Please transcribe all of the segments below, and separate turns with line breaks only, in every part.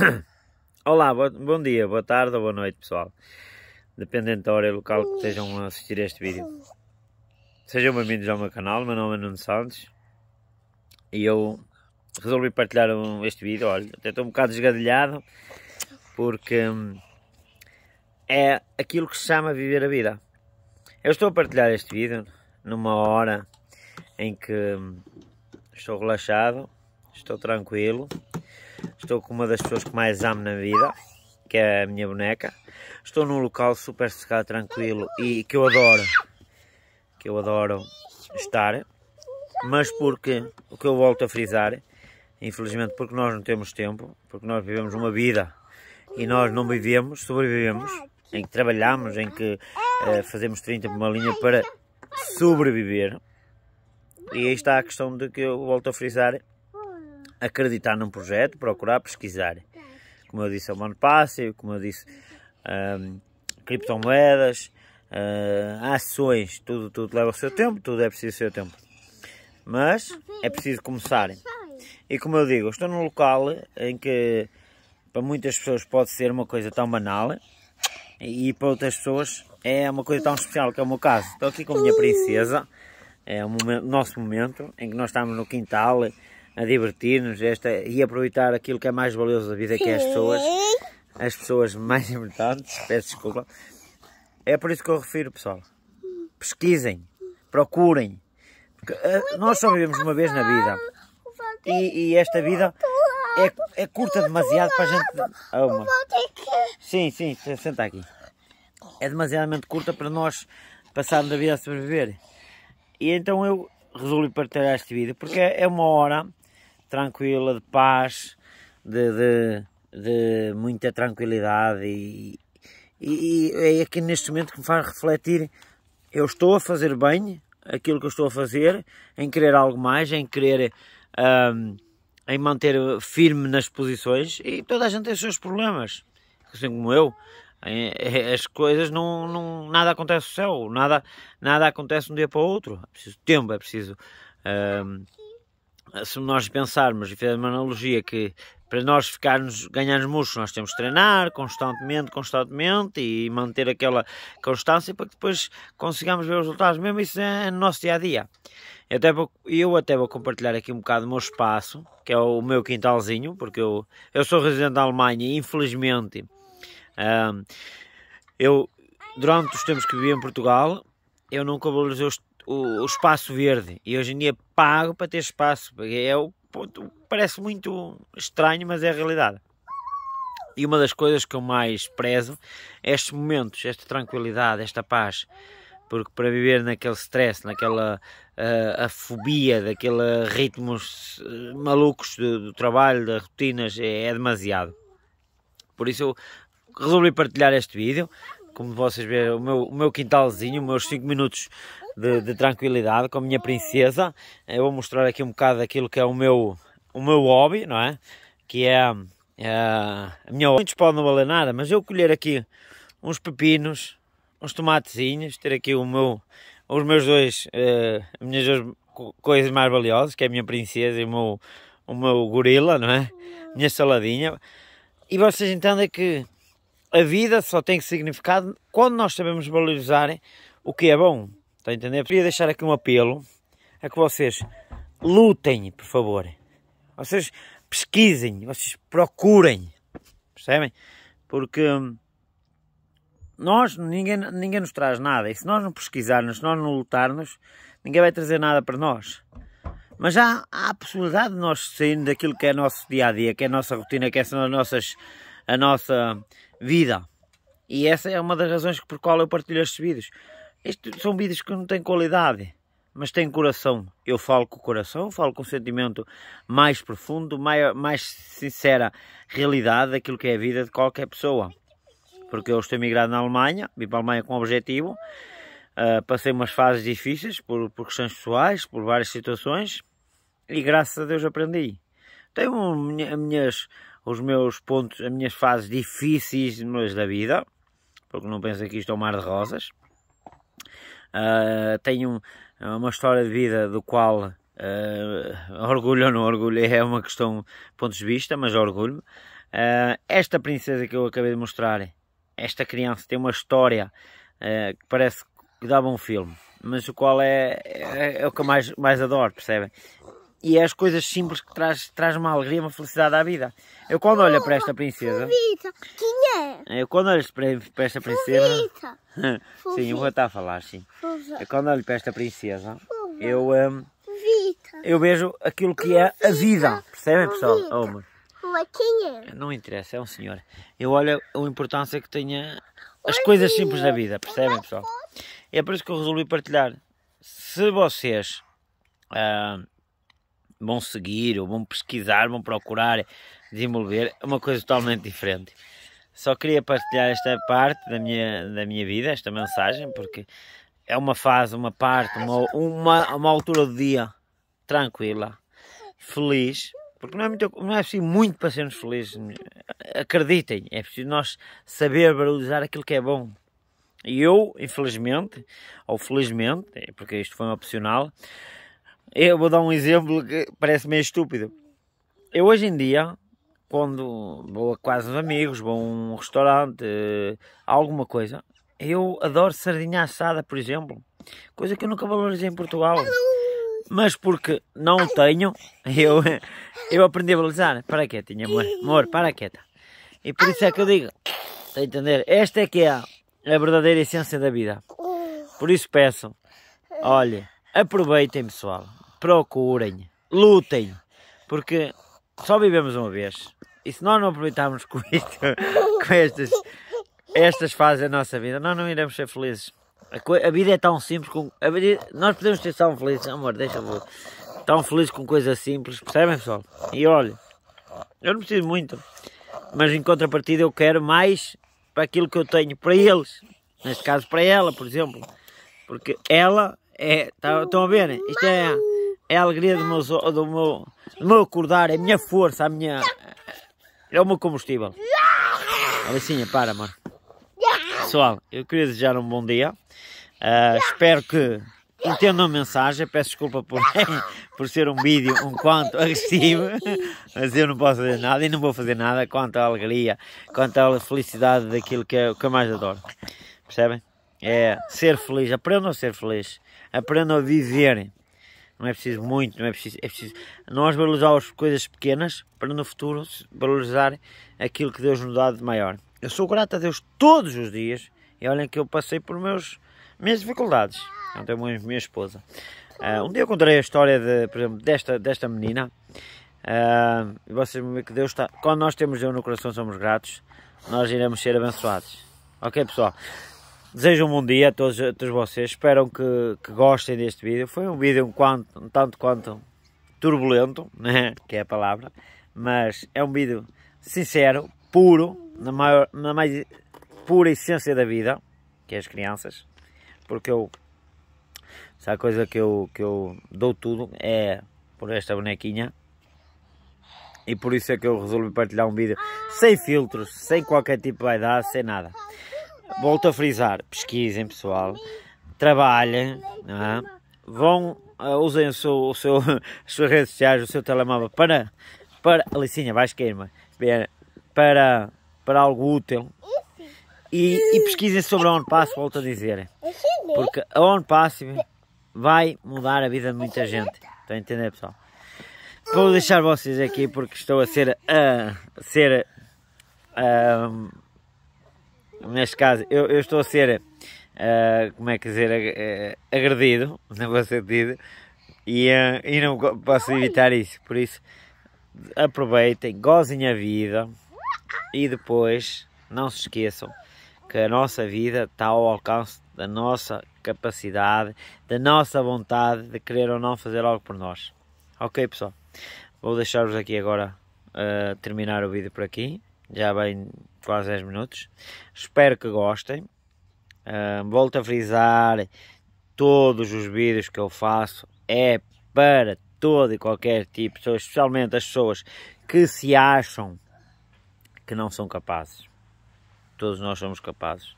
Olá, bom dia, boa tarde ou boa noite pessoal, dependendo da hora e local que estejam a assistir este vídeo. Sejam bem-vindos ao meu canal, meu nome é Nuno Santos e eu resolvi partilhar um, este vídeo, olha, até estou um bocado esgadilhado porque hum, é aquilo que se chama viver a vida. Eu estou a partilhar este vídeo numa hora em que hum, estou relaxado, estou tranquilo, Estou com uma das pessoas que mais amo na vida, que é a minha boneca. Estou num local super secado, tranquilo e que eu adoro. Que eu adoro estar. Mas porque, o que eu volto a frisar, infelizmente porque nós não temos tempo, porque nós vivemos uma vida e nós não vivemos, sobrevivemos, em que trabalhamos, em que uh, fazemos 30 por uma linha para sobreviver. E aí está a questão de que eu volto a frisar, acreditar num projeto, procurar, pesquisar. Como eu disse, a é Monopácio, como eu disse, um, criptomoedas, uh, ações, tudo, tudo leva o seu tempo, tudo é preciso o seu tempo. Mas é preciso começarem. E como eu digo, estou num local em que para muitas pessoas pode ser uma coisa tão banal e para outras pessoas é uma coisa tão especial que é o meu caso. Estou aqui com a minha princesa, é o, momento, o nosso momento em que nós estamos no quintal a divertir-nos e aproveitar aquilo que é mais valioso da vida, que é as pessoas, as pessoas mais importantes, peço desculpa. É por isso que eu refiro, pessoal. Pesquisem, procurem. Porque, uh, nós só vivemos uma vez na vida. E, e esta vida é, é, curta demasiado para a gente. Oh, uma. Sim, sim, senta aqui. É demasiadamente curta para nós passarmos a vida a sobreviver. E então eu resolvi partilhar este vídeo porque é uma hora tranquila, de paz, de, de, de muita tranquilidade e, e, e é aqui neste momento que me faz refletir, eu estou a fazer bem aquilo que eu estou a fazer, em querer algo mais, em querer... Um, em manter firme nas posições e toda a gente tem os seus problemas, assim como eu. É, é, as coisas não, não nada acontece no céu, nada, nada acontece de um dia para o outro. É preciso tempo, é preciso um, se nós pensarmos e fizermos uma analogia que para nós ficarmos, ganharmos músculo, nós temos que treinar constantemente, constantemente e manter aquela constância para que depois consigamos ver os resultados, mesmo isso é no nosso dia a dia. Eu até vou, eu até vou compartilhar aqui um bocado o meu espaço, que é o meu quintalzinho, porque eu, eu sou residente da Alemanha e infelizmente ah, eu, durante os tempos que vivi em Portugal, eu nunca valorizei os o, o, espaço verde e hoje em dia pago para ter espaço. É o ponto, parece muito estranho, mas é a realidade. E uma das coisas que eu mais prezo é estes momentos, esta tranquilidade, esta paz. Porque para viver naquele stress, naquela uh, a fobia, daquele ritmos eh, malucos do, do trabalho, das rotinas, é, é demasiado. Por isso eu resolvi partilhar este vídeo como vocês veem, o meu, o meu quintalzinho, os meus 5 minutos de, de, tranquilidade com a minha princesa. Eu vou mostrar aqui um bocado daquilo que é o meu, o meu hobby, não é? Que é, é a minha Muitos podem não valer nada, mas eu colher aqui uns pepinos, uns tomatezinhos, ter aqui o meu, os meus dois, uh, as minhas duas coisas mais valiosas, que é a minha princesa e o meu, o meu gorila, não é? Minha saladinha. E vocês entendem que a vida só tem significado quando nós sabemos valorizar o que é bom. Está a entender? Eu queria deixar aqui um apelo a que vocês lutem, por favor. Vocês pesquisem, vocês procurem. Percebem? Porque hum, nós, ninguém, ninguém nos traz nada. E se nós não pesquisarmos, se nós não lutarmos, ninguém vai trazer nada para nós. Mas há, há a possibilidade de nós sairmos daquilo que é nosso dia a dia, que é a nossa rotina, que são as nossas, a nossa vida. E essa é uma das razões por qual eu partilho estes vídeos. Estes são vídeos que não têm qualidade, mas têm coração. Eu falo com o coração, falo com o sentimento mais profundo, mais, mais sincera realidade daquilo que é a vida de qualquer pessoa. Porque eu estou emigrado na Alemanha, vim para a Alemanha com um objetivo. Uh, passei umas fases difíceis por, por questões pessoais, por várias situações e graças a Deus aprendi. Tenho minha, minhas, os meus pontos, as minhas fases difíceis da vida, porque não penso que isto é um mar de rosas. Uh, tenho uma história de vida do qual uh, orgulho ou não orgulho é uma questão de pontos de vista, mas orgulho. Uh, esta princesa que eu acabei de mostrar, esta criança tem uma história que parece que dava um filme, mas o qual é, é, é o que eu mais, mais adoro, percebem? e é as coisas simples que traz, traz uma alegria, uma felicidade à vida. Eu quando olho para esta princesa... quem é? Eu quando olho para esta princesa... sim, eu vou estar a falar, sim. Eu quando olho para esta princesa, eu... Um, eu vejo aquilo que é a vida, percebem pessoal? Oh, quem é? Não interessa, é um senhor. Eu olho a importância que tenha as coisas simples da vida, percebem pessoal? É por isso que eu resolvi partilhar. Se vocês... Uh, vão seguir, ou vão pesquisar, vão procurar desenvolver, é uma coisa totalmente diferente. Só queria partilhar esta parte da minha, da minha vida, esta mensagem, porque é uma fase, uma parte, uma, uma, uma altura do dia tranquila, feliz, porque não é, muito, não é preciso assim muito para sermos felizes. Acreditem, é preciso nós saber valorizar aquilo que é bom. E eu, infelizmente, ou felizmente, é porque isto foi um opcional, eu vou dar um exemplo que parece meio estúpido. Eu hoje em dia, quando vou a quase amigos, vou a um restaurante, eh, alguma coisa, eu adoro sardinha assada, por exemplo. Coisa que eu nunca valorizei em Portugal. Mas porque não tenho, eu, eu aprendi a valorizar. Para quieta, minha amor. Amor, para quieta. E por isso é que eu digo, está a entender? Esta é que é a verdadeira essência da vida. Por isso peço, Olhe, aproveitem pessoal procurem, lutem, porque só vivemos uma vez. E se nós não aproveitarmos com isto, com estas, estas fases da nossa vida, nós não iremos ser felizes. A, a vida é tão simples, com, vida, nós podemos ser tão felizes, amor, deixa-me tão felizes com coisas simples, percebem pessoal? E olha, eu não preciso muito, mas em contrapartida eu quero mais para aquilo que eu tenho para eles, neste caso para ela, por exemplo, porque ela é, tá, estão a ver, isto é é a alegria do meu, do meu, do meu acordar, é a minha força, a minha... É o meu combustível. Alicinha, para, amor Pessoal, eu queria desejar um bom dia. Uh, espero que entendam a mensagem. Peço desculpa por, por ser um vídeo um quanto agressivo, mas eu não posso fazer nada e não vou fazer nada quanto à alegria, quanto à felicidade daquilo que eu, que eu mais adoro. Percebem? É ser feliz. Aprendam a ser feliz. Aprendam a viver não é preciso muito, não é preciso, é preciso nós valorizar as coisas pequenas para no futuro valorizar aquilo que Deus nos dá de maior. Eu sou grato a Deus todos os dias e olhem que eu passei por meus, minhas dificuldades, até a minha esposa. Uh, um dia eu contarei a história de, por exemplo, desta, desta menina uh, e vocês vão ver que Deus está, quando nós temos Deus no coração somos gratos, nós iremos ser abençoados. Ok pessoal? Desejo um bom dia a todos, a todos vocês, espero que, que gostem deste vídeo. Foi um vídeo um, quanto, um tanto quanto turbulento, né? que é a palavra, mas é um vídeo sincero, puro, na, maior, na mais pura essência da vida, que é as crianças, porque eu, Sabe a coisa que eu, que eu dou tudo é por esta bonequinha, e por isso é que eu resolvi partilhar um vídeo sem filtros, sem qualquer tipo de vaidade, sem nada volto a frisar, pesquisem pessoal, trabalhem, é? vão, uh, usem o seu, o seu, as suas redes sociais, o seu telemóvel para, para, Alicinha, vais cair para, para algo útil. E, e pesquisem sobre a OnPass, volto a dizer. Porque a OnPass vai mudar a vida de muita gente. Estão a entender, pessoal? Vou deixar vocês aqui porque estou a ser. a, a ser. A, neste caso, eu, eu estou a ser, uh, como é que dizer, uh, agredido, no bom sentido, e, uh, e não posso evitar isso. Por isso, aproveitem, gozem a vida e depois não se esqueçam que a nossa vida está ao alcance da nossa capacidade, da nossa vontade de querer ou não fazer algo por nós. Ok, pessoal? Vou deixar-vos aqui agora uh, terminar o vídeo por aqui. Já bem quase 10 minutos. Espero que gostem. Uh, volto a frisar, todos os vídeos que eu faço é para todo e qualquer tipo de pessoas, especialmente as pessoas que se acham que não são capazes. Todos nós somos capazes.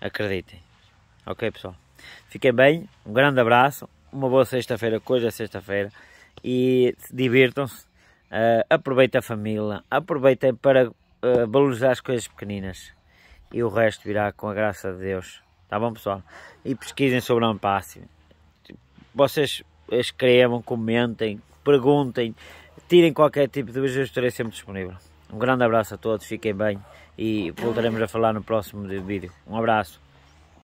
Acreditem. Ok, pessoal? Fiquem bem, um grande abraço, uma boa sexta-feira, coisa sexta-feira, e divirtam-se, uh, aproveitem a família, aproveitem para uh, valorizar as coisas pequeninas e o resto virá com a graça de Deus. Tá bom, pessoal? E pesquisem sobre o Ampácio. Tipo, vocês eh, escrevam, comentem, perguntem, tirem qualquer tipo de dúvida, eu estarei sempre disponível. Um grande abraço a todos, fiquem bem e voltaremos a falar no próximo vídeo. Um abraço.